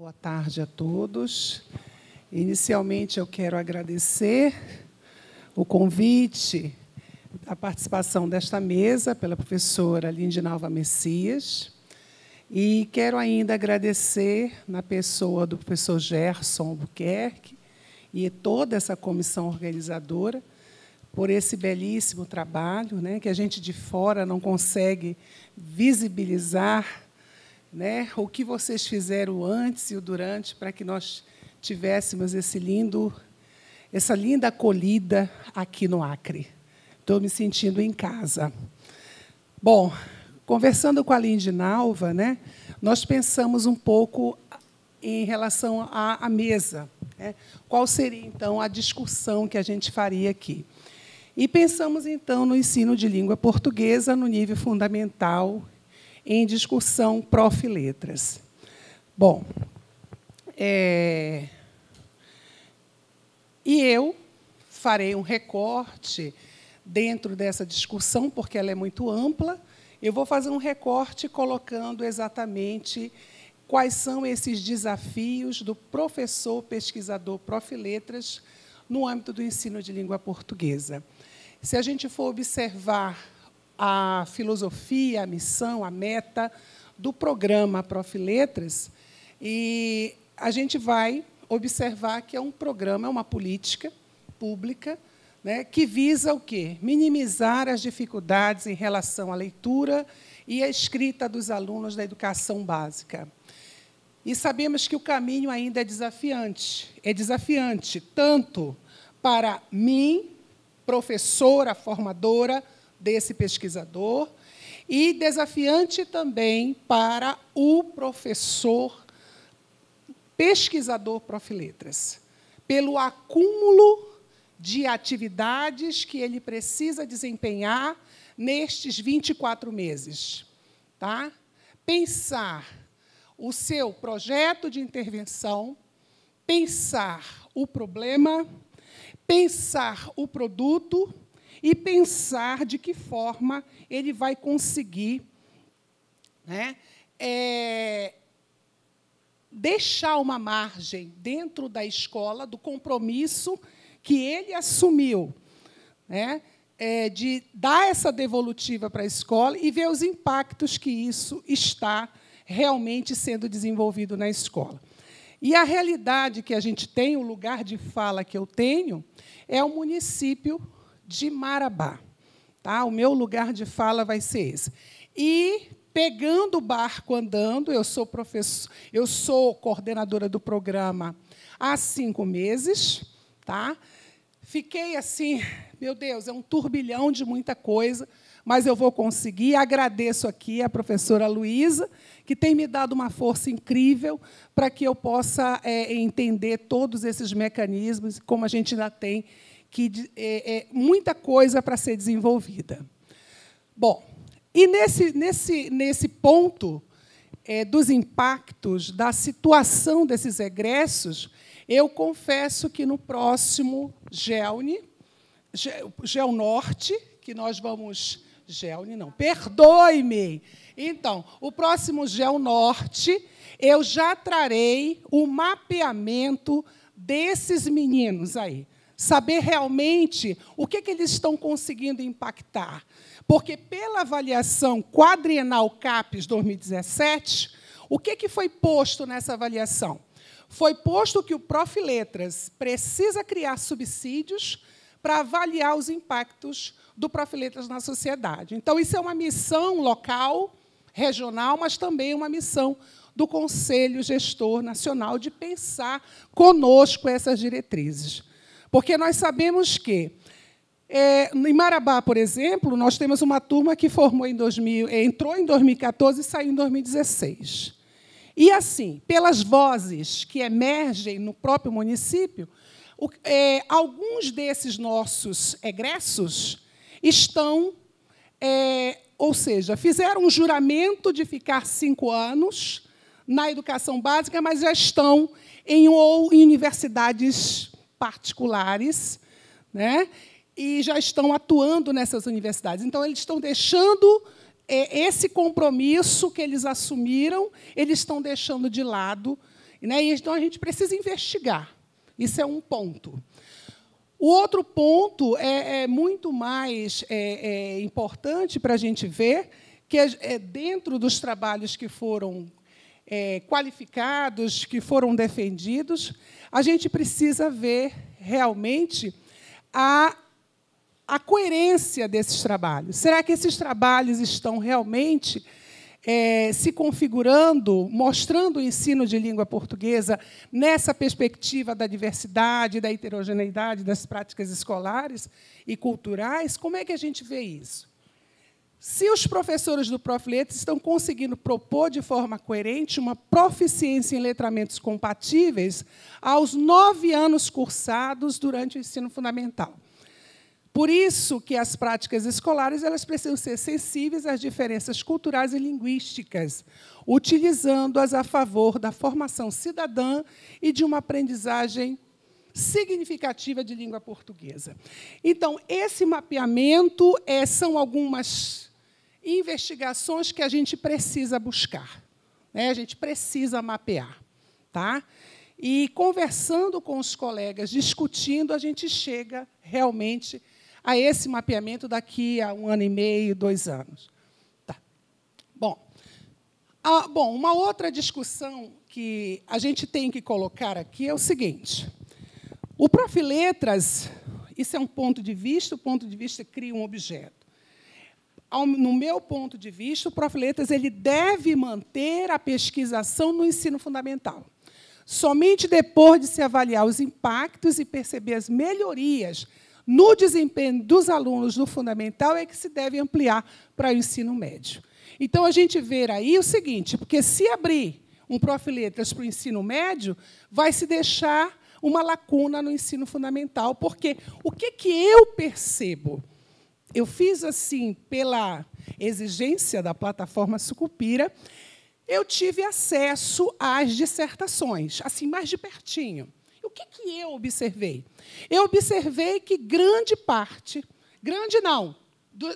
Boa tarde a todos. Inicialmente, eu quero agradecer o convite, a participação desta mesa pela professora Lindinalva Messias. E quero ainda agradecer na pessoa do professor Gerson Albuquerque e toda essa comissão organizadora por esse belíssimo trabalho, né, que a gente de fora não consegue visibilizar né? O que vocês fizeram antes e o durante para que nós tivéssemos esse lindo, essa linda acolhida aqui no Acre. Estou me sentindo em casa. Bom, conversando com a Lindinalva, né? Nós pensamos um pouco em relação à, à mesa. Né? Qual seria então a discussão que a gente faria aqui? E pensamos então no ensino de língua portuguesa no nível fundamental em discussão prof. letras. Bom, é... e eu farei um recorte dentro dessa discussão, porque ela é muito ampla. Eu vou fazer um recorte colocando exatamente quais são esses desafios do professor pesquisador prof. letras no âmbito do ensino de língua portuguesa. Se a gente for observar a filosofia, a missão, a meta do programa Profiletras. E a gente vai observar que é um programa, é uma política pública né, que visa o quê? Minimizar as dificuldades em relação à leitura e à escrita dos alunos da educação básica. E sabemos que o caminho ainda é desafiante. É desafiante tanto para mim, professora, formadora, desse pesquisador e desafiante também para o professor pesquisador Profiletras, pelo acúmulo de atividades que ele precisa desempenhar nestes 24 meses. Tá? Pensar o seu projeto de intervenção, pensar o problema, pensar o produto e pensar de que forma ele vai conseguir né, é, deixar uma margem dentro da escola do compromisso que ele assumiu, né, é, de dar essa devolutiva para a escola e ver os impactos que isso está realmente sendo desenvolvido na escola. E a realidade que a gente tem, o lugar de fala que eu tenho, é o município de Marabá. Tá? O meu lugar de fala vai ser esse. E pegando o barco andando, eu sou professor, eu sou coordenadora do programa há cinco meses, tá? Fiquei assim, meu Deus, é um turbilhão de muita coisa, mas eu vou conseguir. Agradeço aqui a professora Luísa, que tem me dado uma força incrível para que eu possa é, entender todos esses mecanismos, como a gente ainda tem que é, é muita coisa para ser desenvolvida. Bom, e nesse, nesse, nesse ponto é, dos impactos da situação desses egressos, eu confesso que no próximo GELNE, Norte que nós vamos... GELNE não, perdoe-me. Então, o próximo Norte, eu já trarei o mapeamento desses meninos aí saber realmente o que, que eles estão conseguindo impactar. Porque, pela avaliação quadrienal CAPES 2017, o que, que foi posto nessa avaliação? Foi posto que o Prof. Letras precisa criar subsídios para avaliar os impactos do Prof. Letras na sociedade. Então, isso é uma missão local, regional, mas também uma missão do Conselho Gestor Nacional de pensar conosco essas diretrizes. Porque nós sabemos que é, em Marabá, por exemplo, nós temos uma turma que formou em 2000, é, entrou em 2014 e saiu em 2016. E assim, pelas vozes que emergem no próprio município, o, é, alguns desses nossos egressos estão, é, ou seja, fizeram um juramento de ficar cinco anos na educação básica, mas já estão em, ou, em universidades particulares, né? e já estão atuando nessas universidades. Então, eles estão deixando é, esse compromisso que eles assumiram, eles estão deixando de lado. Né? então, a gente precisa investigar. Isso é um ponto. O outro ponto é, é muito mais é, é importante para a gente ver que é, dentro dos trabalhos que foram é, qualificados, que foram defendidos, a gente precisa ver realmente a, a coerência desses trabalhos. Será que esses trabalhos estão realmente é, se configurando, mostrando o ensino de língua portuguesa nessa perspectiva da diversidade, da heterogeneidade das práticas escolares e culturais? Como é que a gente vê isso? Se os professores do Profletes estão conseguindo propor de forma coerente uma proficiência em letramentos compatíveis aos nove anos cursados durante o ensino fundamental. Por isso que as práticas escolares elas precisam ser sensíveis às diferenças culturais e linguísticas, utilizando-as a favor da formação cidadã e de uma aprendizagem significativa de língua portuguesa. Então, esse mapeamento é, são algumas investigações que a gente precisa buscar, né? a gente precisa mapear. Tá? E conversando com os colegas, discutindo, a gente chega realmente a esse mapeamento daqui a um ano e meio, dois anos. Tá. Bom, a, bom, uma outra discussão que a gente tem que colocar aqui é o seguinte: o Profiletras, isso é um ponto de vista, o ponto de vista cria um objeto no meu ponto de vista, o Profiletas ele deve manter a pesquisação no ensino fundamental. Somente depois de se avaliar os impactos e perceber as melhorias no desempenho dos alunos no fundamental é que se deve ampliar para o ensino médio. Então, a gente vê aí o seguinte, porque se abrir um Profiletras para o ensino médio, vai se deixar uma lacuna no ensino fundamental, porque o que, que eu percebo? eu fiz assim pela exigência da plataforma Sucupira, eu tive acesso às dissertações, assim mais de pertinho. E o que, que eu observei? Eu observei que grande parte, grande não,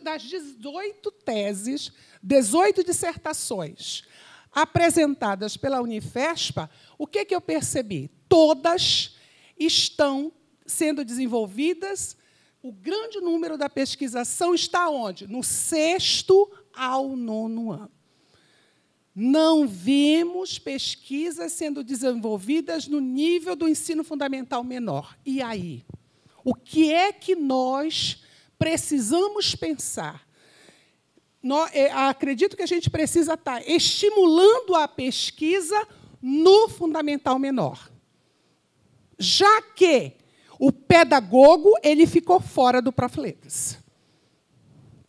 das 18 teses, 18 dissertações apresentadas pela Unifespa, o que, que eu percebi? Todas estão sendo desenvolvidas o grande número da pesquisação está onde? No sexto ao nono ano. Não vemos pesquisas sendo desenvolvidas no nível do ensino fundamental menor. E aí? O que é que nós precisamos pensar? Nós, é, acredito que a gente precisa estar estimulando a pesquisa no fundamental menor. Já que o pedagogo, ele ficou fora do Profiletras.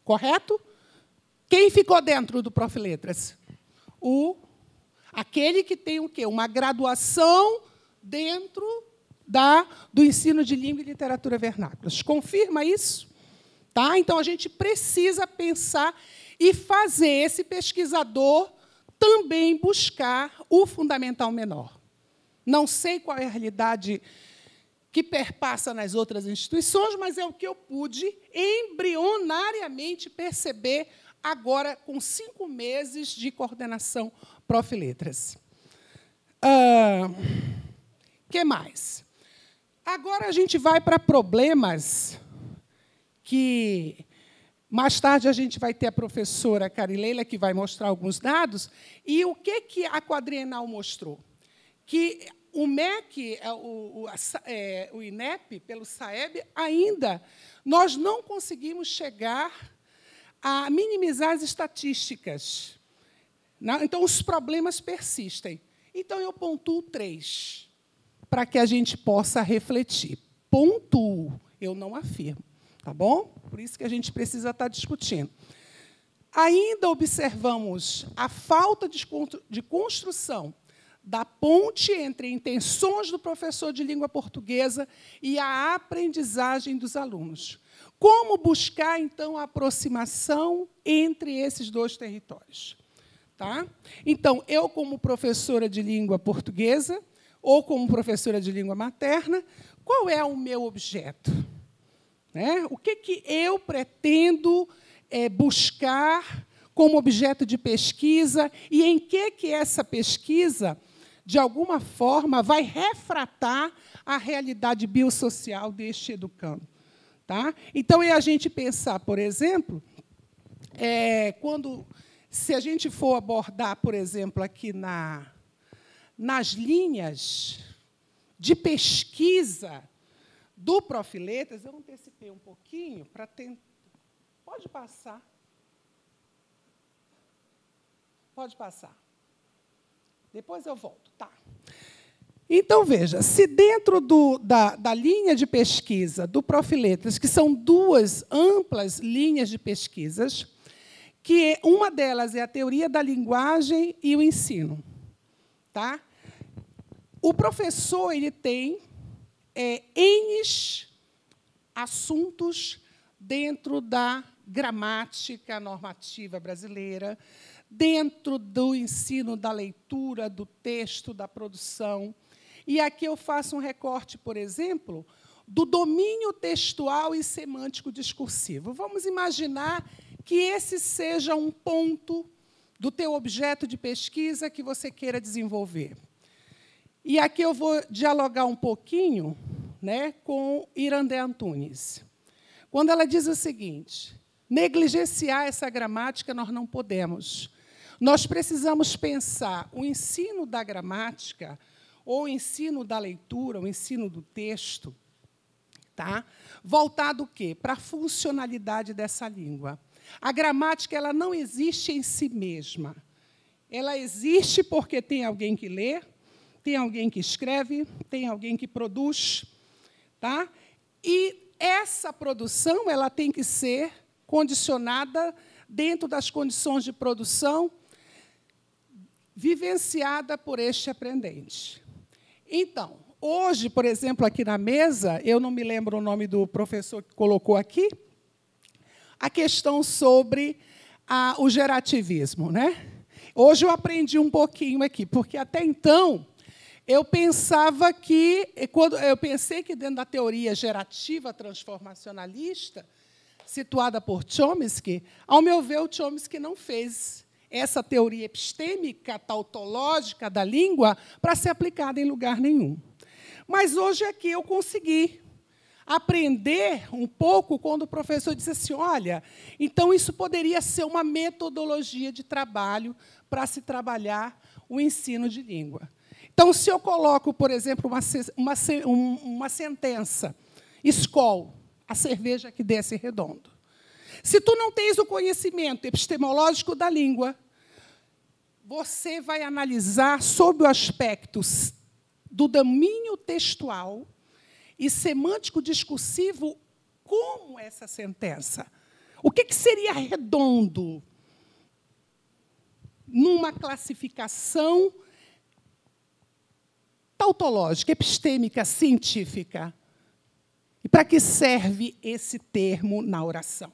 Correto? Quem ficou dentro do Profiletras? O aquele que tem o quê? Uma graduação dentro da do ensino de língua e literatura vernáculas. Confirma isso? Tá? Então a gente precisa pensar e fazer esse pesquisador também buscar o fundamental menor. Não sei qual é a realidade que perpassa nas outras instituições, mas é o que eu pude embrionariamente perceber agora com cinco meses de coordenação Profiletras. O ah, que mais? Agora a gente vai para problemas que mais tarde a gente vai ter a professora Carileila que vai mostrar alguns dados e o que que a quadrienal mostrou? Que o MEC, é, o, o, é, o INEP, pelo SAEB, ainda nós não conseguimos chegar a minimizar as estatísticas. Não? Então, os problemas persistem. Então, eu pontuo três, para que a gente possa refletir. Pontuo, eu não afirmo. Tá bom? Por isso que a gente precisa estar tá discutindo. Ainda observamos a falta de construção da ponte entre intenções do professor de língua portuguesa e a aprendizagem dos alunos. Como buscar, então, a aproximação entre esses dois territórios? Tá? Então, eu, como professora de língua portuguesa, ou como professora de língua materna, qual é o meu objeto? Né? O que, que eu pretendo é, buscar como objeto de pesquisa e em que, que essa pesquisa de alguma forma, vai refratar a realidade biosocial deste educando. Tá? Então, é a gente pensar, por exemplo, é, quando se a gente for abordar, por exemplo, aqui na, nas linhas de pesquisa do Profiletas, eu antecipei um pouquinho para tentar. Pode passar. Pode passar. Depois eu volto, tá? Então, veja, se dentro do, da, da, linha de pesquisa do Profiletras, que são duas amplas linhas de pesquisas, que uma delas é a teoria da linguagem e o ensino. Tá? O professor ele tem é, N assuntos dentro da gramática normativa brasileira, dentro do ensino da leitura, do texto, da produção. E aqui eu faço um recorte, por exemplo, do domínio textual e semântico discursivo. Vamos imaginar que esse seja um ponto do teu objeto de pesquisa que você queira desenvolver. E aqui eu vou dialogar um pouquinho, né, com Irandé Antunes. Quando ela diz o seguinte: negligenciar essa gramática nós não podemos, nós precisamos pensar o ensino da gramática ou o ensino da leitura, o ensino do texto, tá? Voltado o quê? Para a funcionalidade dessa língua. A gramática ela não existe em si mesma. Ela existe porque tem alguém que lê, tem alguém que escreve, tem alguém que produz, tá? E essa produção ela tem que ser condicionada dentro das condições de produção vivenciada por este aprendente. Então, hoje, por exemplo, aqui na mesa, eu não me lembro o nome do professor que colocou aqui, a questão sobre a, o gerativismo. Né? Hoje eu aprendi um pouquinho aqui, porque até então eu pensava que, quando eu pensei que dentro da teoria gerativa transformacionalista, situada por Chomsky, ao meu ver, o Chomsky não fez essa teoria epistêmica, tautológica da língua para ser aplicada em lugar nenhum. Mas hoje aqui eu consegui aprender um pouco quando o professor disse assim: olha, então isso poderia ser uma metodologia de trabalho para se trabalhar o ensino de língua. Então, se eu coloco, por exemplo, uma, uma, uma sentença, escol, a cerveja que desce redondo. Se tu não tens o conhecimento epistemológico da língua, você vai analisar sob o aspecto do domínio textual e semântico discursivo como essa sentença. O que, que seria redondo numa classificação tautológica, epistêmica, científica? E para que serve esse termo na oração?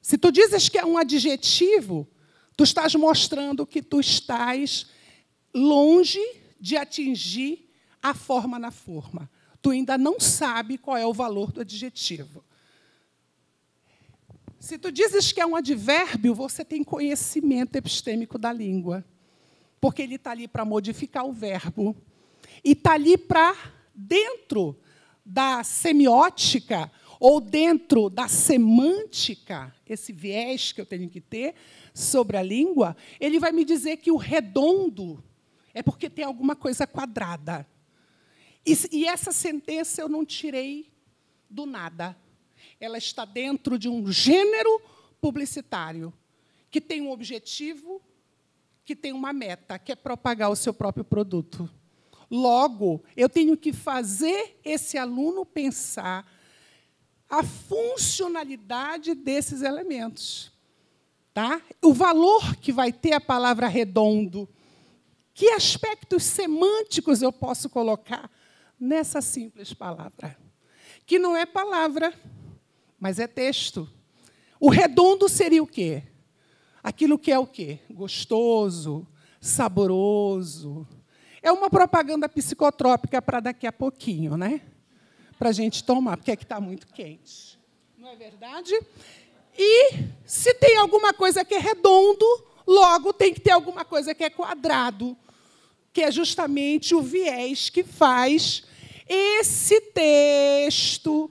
Se tu dizes que é um adjetivo, Tu estás mostrando que tu estás longe de atingir a forma na forma. Tu ainda não sabe qual é o valor do adjetivo. Se tu dizes que é um advérbio, você tem conhecimento epistêmico da língua, porque ele está ali para modificar o verbo e está ali para dentro da semiótica ou dentro da semântica, esse viés que eu tenho que ter sobre a língua, ele vai me dizer que o redondo é porque tem alguma coisa quadrada. E, e essa sentença eu não tirei do nada. Ela está dentro de um gênero publicitário que tem um objetivo, que tem uma meta, que é propagar o seu próprio produto. Logo, eu tenho que fazer esse aluno pensar a funcionalidade desses elementos. Tá? O valor que vai ter a palavra redondo. Que aspectos semânticos eu posso colocar nessa simples palavra? Que não é palavra, mas é texto. O redondo seria o quê? Aquilo que é o quê? Gostoso, saboroso. É uma propaganda psicotrópica para daqui a pouquinho, né? para a gente tomar, porque é que está muito quente. Não é verdade? E se tem alguma coisa que é redondo, logo tem que ter alguma coisa que é quadrado, que é justamente o viés que faz esse texto,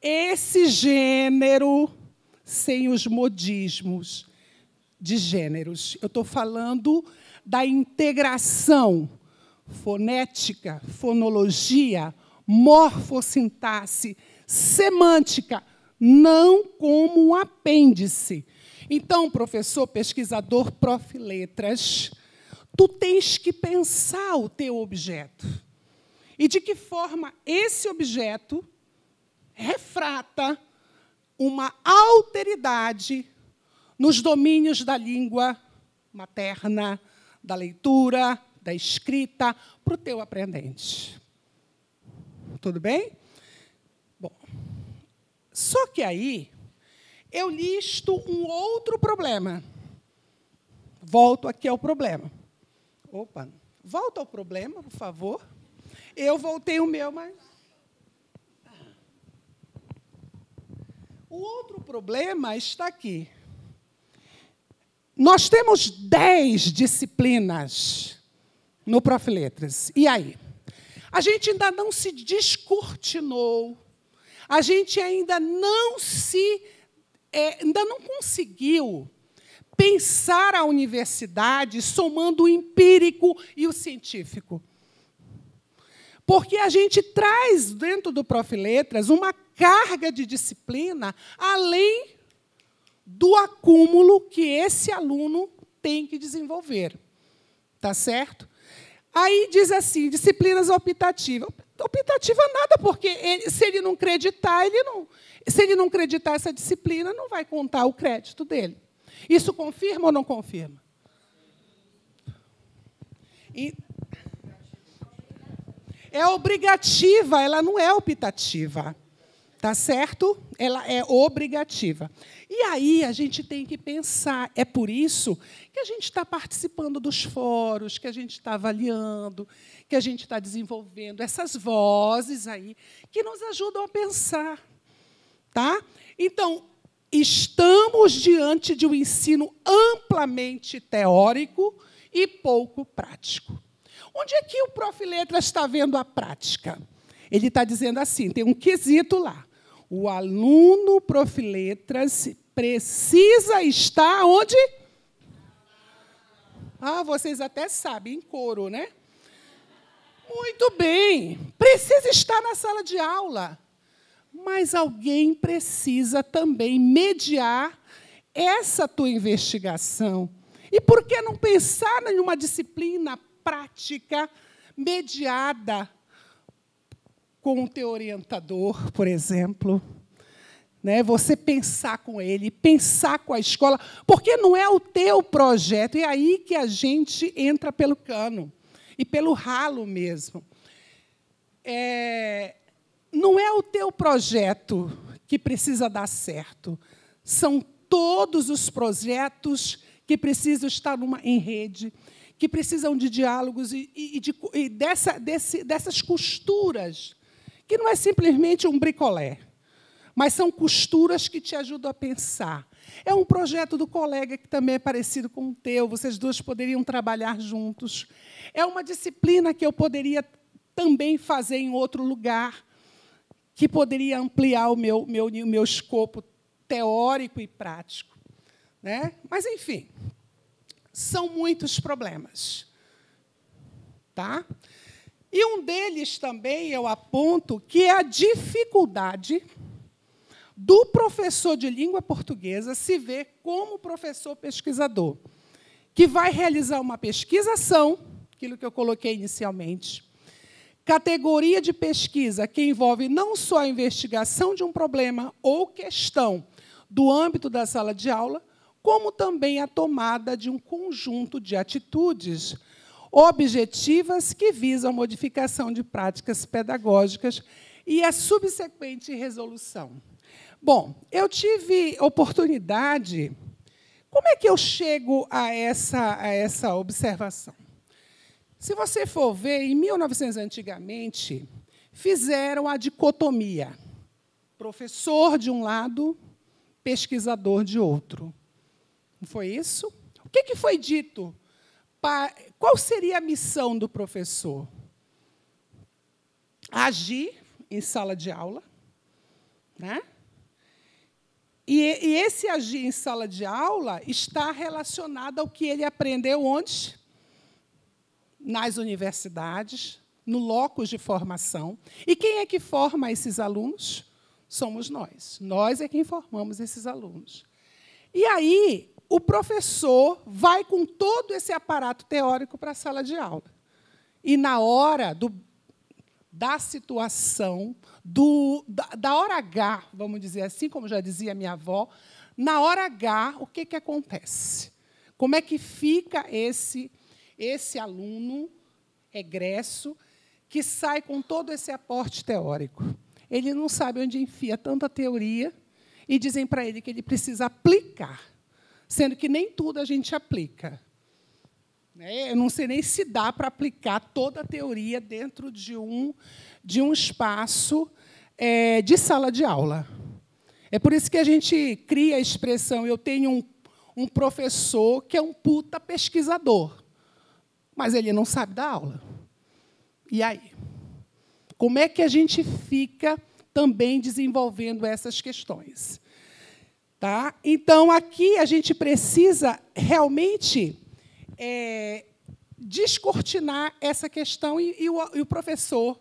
esse gênero, sem os modismos de gêneros. Eu estou falando da integração fonética, fonologia, morfossintaxe semântica, não como um apêndice. Então, professor, pesquisador, letras, tu tens que pensar o teu objeto. E de que forma esse objeto refrata uma alteridade nos domínios da língua materna, da leitura, da escrita, para o teu aprendente. Tudo bem? Bom, só que aí eu listo um outro problema. Volto aqui ao problema. Opa, volta ao problema, por favor. Eu voltei o meu, mas. O outro problema está aqui. Nós temos dez disciplinas no E aí? E aí? A gente ainda não se descortinou. A gente ainda não se é, ainda não conseguiu pensar a universidade somando o empírico e o científico. Porque a gente traz dentro do Profiletras uma carga de disciplina além do acúmulo que esse aluno tem que desenvolver. Tá certo? Aí diz assim, disciplinas optativas. Optativa nada, porque ele, se ele não acreditar, ele não, se ele não acreditar essa disciplina, não vai contar o crédito dele. Isso confirma ou não confirma? E é obrigativa, ela não é optativa tá certo? Ela é obrigativa. E aí a gente tem que pensar, é por isso que a gente está participando dos fóruns, que a gente está avaliando, que a gente está desenvolvendo essas vozes aí que nos ajudam a pensar, tá? Então, estamos diante de um ensino amplamente teórico e pouco prático. Onde é que o Prof. Letras está vendo a prática? Ele está dizendo assim: tem um quesito lá. O aluno profiletras precisa estar onde? Ah, vocês até sabem, em coro, né? Muito bem, precisa estar na sala de aula, mas alguém precisa também mediar essa tua investigação. E por que não pensar em uma disciplina prática mediada com o teu orientador, por exemplo. Né? Você pensar com ele, pensar com a escola, porque não é o teu projeto. É aí que a gente entra pelo cano e pelo ralo mesmo. É, não é o teu projeto que precisa dar certo. São todos os projetos que precisam estar numa, em rede, que precisam de diálogos e, e, de, e dessa, desse, dessas costuras que não é simplesmente um bricolé, mas são costuras que te ajudam a pensar. É um projeto do colega que também é parecido com o teu, vocês dois poderiam trabalhar juntos. É uma disciplina que eu poderia também fazer em outro lugar, que poderia ampliar o meu, meu, meu escopo teórico e prático. Né? Mas, enfim, são muitos problemas. Tá? E um deles também eu aponto que é a dificuldade do professor de língua portuguesa se ver como professor pesquisador, que vai realizar uma pesquisação, aquilo que eu coloquei inicialmente, categoria de pesquisa que envolve não só a investigação de um problema ou questão do âmbito da sala de aula, como também a tomada de um conjunto de atitudes objetivas que visam modificação de práticas pedagógicas e a subsequente resolução. Bom, eu tive oportunidade. Como é que eu chego a essa, a essa observação? Se você for ver, em 1900 antigamente, fizeram a dicotomia: professor de um lado, pesquisador de outro. Não foi isso? O que, que foi dito qual seria a missão do professor? Agir em sala de aula, né? E, e esse agir em sala de aula está relacionado ao que ele aprendeu onde? Nas universidades, no locus de formação. E quem é que forma esses alunos? Somos nós. Nós é quem formamos esses alunos. E aí, o professor vai com todo esse aparato teórico para a sala de aula. E na hora do, da situação, do, da, da hora H, vamos dizer assim, como já dizia minha avó, na hora H, o que, que acontece? Como é que fica esse, esse aluno egresso que sai com todo esse aporte teórico? Ele não sabe onde enfia tanta teoria e dizem para ele que ele precisa aplicar sendo que nem tudo a gente aplica. Né? Eu não sei nem se dá para aplicar toda a teoria dentro de um, de um espaço é, de sala de aula. É por isso que a gente cria a expressão: eu tenho um, um professor que é um puta pesquisador, mas ele não sabe dar aula. E aí? Como é que a gente fica também desenvolvendo essas questões? Tá? Então, aqui a gente precisa realmente é, descortinar essa questão e, e, o, e o professor,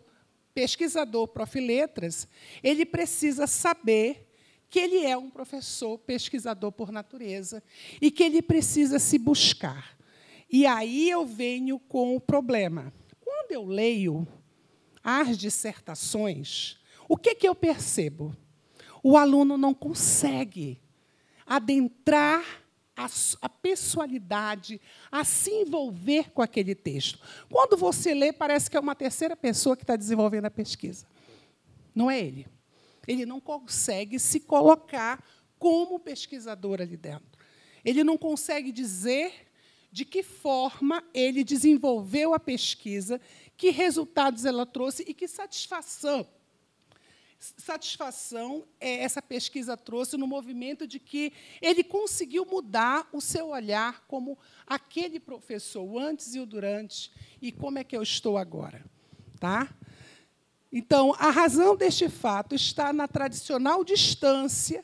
pesquisador, prof. Letras, ele precisa saber que ele é um professor pesquisador por natureza e que ele precisa se buscar. E aí eu venho com o problema. Quando eu leio as dissertações, o que, que eu percebo? O aluno não consegue adentrar a, a pessoalidade, a se envolver com aquele texto. Quando você lê, parece que é uma terceira pessoa que está desenvolvendo a pesquisa. Não é ele. Ele não consegue se colocar como pesquisador ali dentro. Ele não consegue dizer de que forma ele desenvolveu a pesquisa, que resultados ela trouxe e que satisfação satisfação é, essa pesquisa trouxe no movimento de que ele conseguiu mudar o seu olhar como aquele professor o antes e o durante e como é que eu estou agora, tá? Então, a razão deste fato está na tradicional distância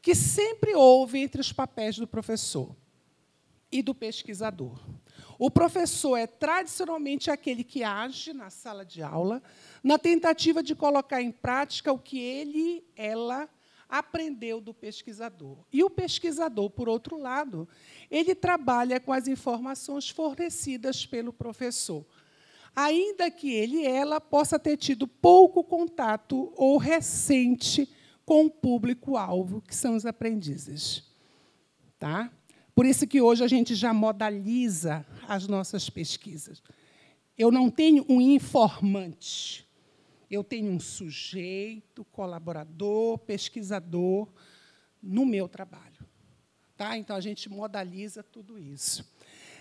que sempre houve entre os papéis do professor e do pesquisador. O professor é tradicionalmente aquele que age na sala de aula na tentativa de colocar em prática o que ele, ela, aprendeu do pesquisador. E o pesquisador, por outro lado, ele trabalha com as informações fornecidas pelo professor, ainda que ele, ela, possa ter tido pouco contato ou recente com o público-alvo, que são os aprendizes. Tá? Por isso que hoje a gente já modaliza as nossas pesquisas. Eu não tenho um informante. Eu tenho um sujeito, colaborador, pesquisador no meu trabalho. Tá? Então a gente modaliza tudo isso.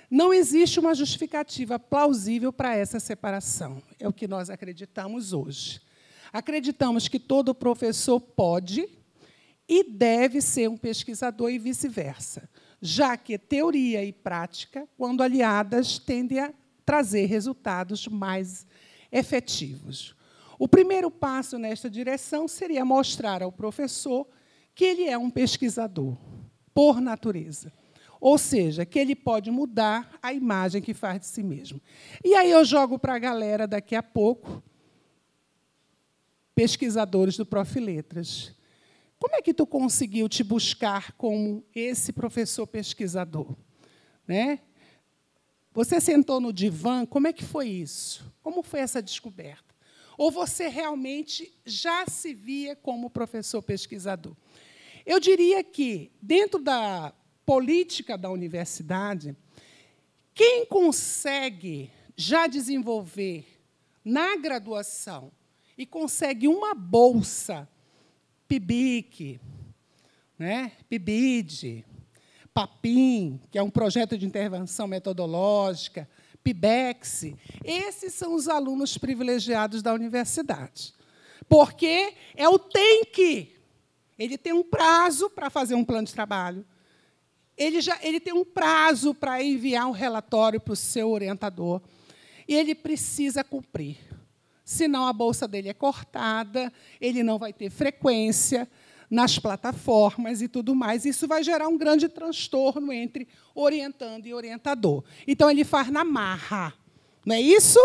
Não existe uma justificativa plausível para essa separação. É o que nós acreditamos hoje. Acreditamos que todo professor pode e deve ser um pesquisador e vice-versa já que teoria e prática, quando aliadas, tendem a trazer resultados mais efetivos. O primeiro passo nesta direção seria mostrar ao professor que ele é um pesquisador, por natureza. Ou seja, que ele pode mudar a imagem que faz de si mesmo. E aí eu jogo para a galera daqui a pouco, pesquisadores do Prof. Letras. Como é que tu conseguiu te buscar como esse professor pesquisador? Né? Você sentou no divã, como é que foi isso? Como foi essa descoberta? Ou você realmente já se via como professor pesquisador? Eu diria que, dentro da política da universidade, quem consegue já desenvolver na graduação e consegue uma bolsa PIBIC, né? PIBID, PAPIM, que é um projeto de intervenção metodológica, PIBEX. Esses são os alunos privilegiados da universidade. Porque é o tem que. Ele tem um prazo para fazer um plano de trabalho. Ele, já, ele tem um prazo para enviar um relatório para o seu orientador. E ele precisa cumprir senão a bolsa dele é cortada, ele não vai ter frequência nas plataformas e tudo mais. Isso vai gerar um grande transtorno entre orientando e orientador. Então, ele faz na marra. Não é isso?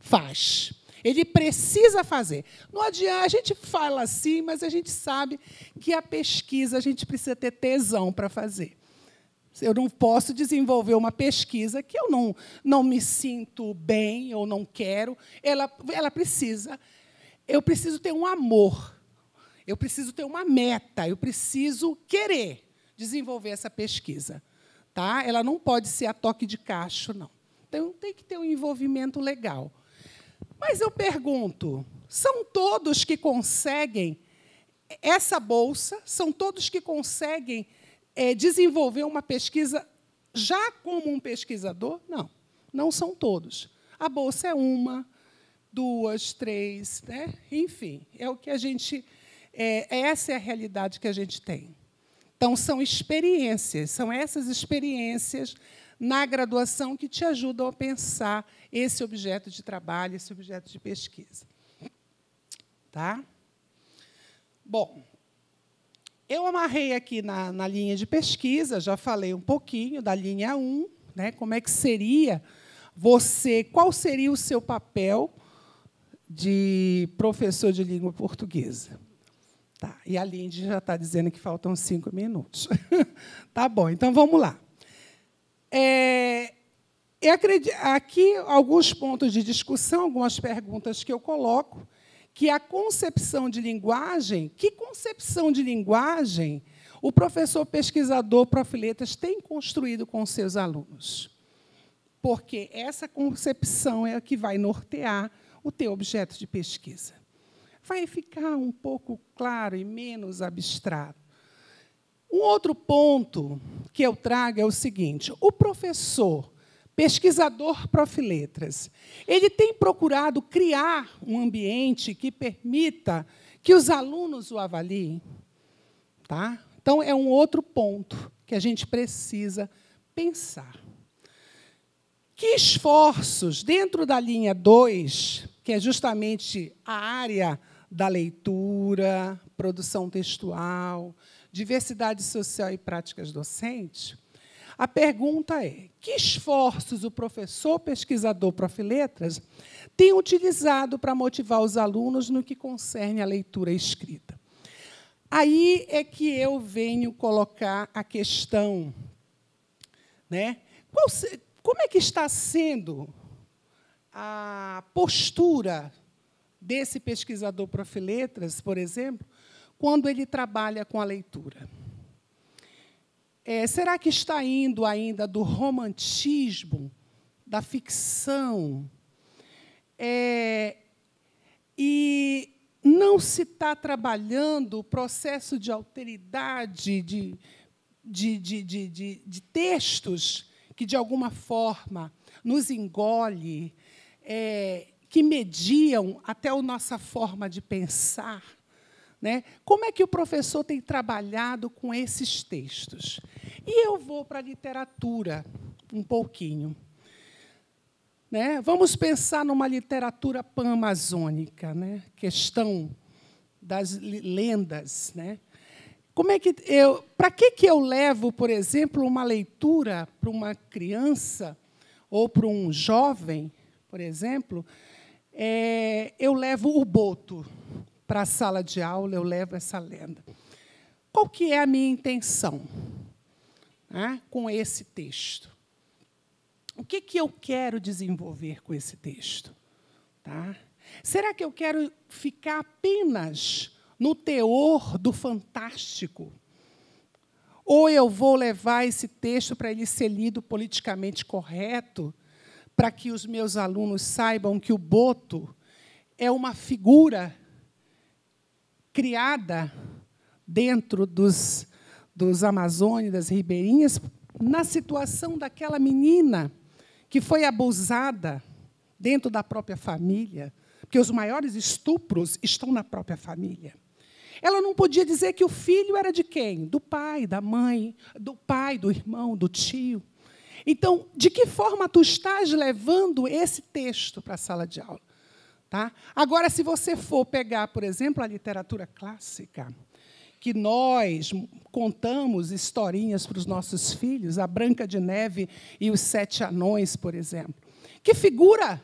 Faz. Ele precisa fazer. Não adianta, a gente fala assim, mas a gente sabe que a pesquisa a gente precisa ter tesão para fazer. Eu não posso desenvolver uma pesquisa que eu não, não me sinto bem ou não quero. Ela, ela precisa. Eu preciso ter um amor. Eu preciso ter uma meta. Eu preciso querer desenvolver essa pesquisa. Tá? Ela não pode ser a toque de cacho, não. Então, tem que ter um envolvimento legal. Mas eu pergunto: são todos que conseguem essa bolsa? São todos que conseguem é, desenvolveu uma pesquisa já como um pesquisador? Não, não são todos. A bolsa é uma, duas, três, né? enfim, é o que a gente. É, essa é a realidade que a gente tem. Então, são experiências, são essas experiências na graduação que te ajudam a pensar esse objeto de trabalho, esse objeto de pesquisa. Tá? Bom, eu amarrei aqui na, na linha de pesquisa, já falei um pouquinho da linha 1, né, como é que seria você, qual seria o seu papel de professor de língua portuguesa? Tá, e a Lindy já está dizendo que faltam cinco minutos. tá bom, então vamos lá. É, acredito, aqui alguns pontos de discussão, algumas perguntas que eu coloco que a concepção de linguagem, que concepção de linguagem o professor pesquisador Profiletas tem construído com seus alunos? Porque essa concepção é a que vai nortear o teu objeto de pesquisa. Vai ficar um pouco claro e menos abstrato. Um outro ponto que eu trago é o seguinte: o professor pesquisador profiletras. Ele tem procurado criar um ambiente que permita que os alunos o avaliem. Tá? Então, é um outro ponto que a gente precisa pensar. Que esforços, dentro da linha 2, que é justamente a área da leitura, produção textual, diversidade social e práticas docentes, a pergunta é: que esforços o professor pesquisador Profiletras tem utilizado para motivar os alunos no que concerne à leitura escrita? Aí é que eu venho colocar a questão, né? Qual, como é que está sendo a postura desse pesquisador Profiletras, por exemplo, quando ele trabalha com a leitura? É, será que está indo ainda do romantismo, da ficção? É, e não se está trabalhando o processo de alteridade de, de, de, de, de textos que, de alguma forma, nos engole, é, que mediam até a nossa forma de pensar né? Como é que o professor tem trabalhado com esses textos? E eu vou para a literatura um pouquinho. Né? Vamos pensar numa literatura pan-amazônica, né? questão das lendas. Né? Como é que eu, para que, que eu levo, por exemplo, uma leitura para uma criança ou para um jovem, por exemplo, é, eu levo o boto, para a sala de aula, eu levo essa lenda. Qual que é a minha intenção né, com esse texto? O que, que eu quero desenvolver com esse texto? Tá? Será que eu quero ficar apenas no teor do fantástico? Ou eu vou levar esse texto para ele ser lido politicamente correto, para que os meus alunos saibam que o Boto é uma figura criada dentro dos, dos Amazônidas, das ribeirinhas, na situação daquela menina que foi abusada dentro da própria família, porque os maiores estupros estão na própria família. Ela não podia dizer que o filho era de quem? Do pai, da mãe, do pai, do irmão, do tio. Então, de que forma tu estás levando esse texto para a sala de aula? Tá? Agora, se você for pegar, por exemplo, a literatura clássica, que nós contamos historinhas para os nossos filhos, a Branca de Neve e os Sete Anões, por exemplo. Que figura!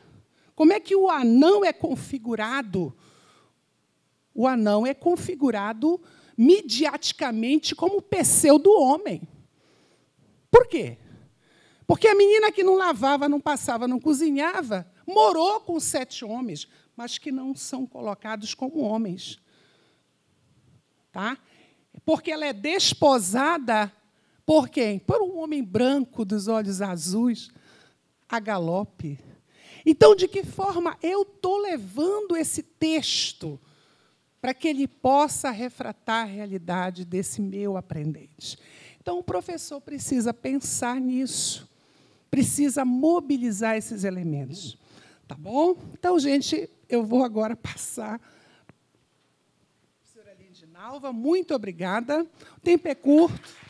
Como é que o anão é configurado? O anão é configurado midiaticamente como o pseudo do homem. Por quê? Porque a menina que não lavava, não passava, não cozinhava, morou com sete homens, mas que não são colocados como homens. Tá? Porque ela é desposada por quem? Por um homem branco dos olhos azuis, a galope. Então, de que forma eu estou levando esse texto para que ele possa refratar a realidade desse meu aprendente? Então, o professor precisa pensar nisso, precisa mobilizar esses elementos. Tá bom? Então, gente, eu vou agora passar. Professora Lindinalva, muito obrigada. O tempo é curto.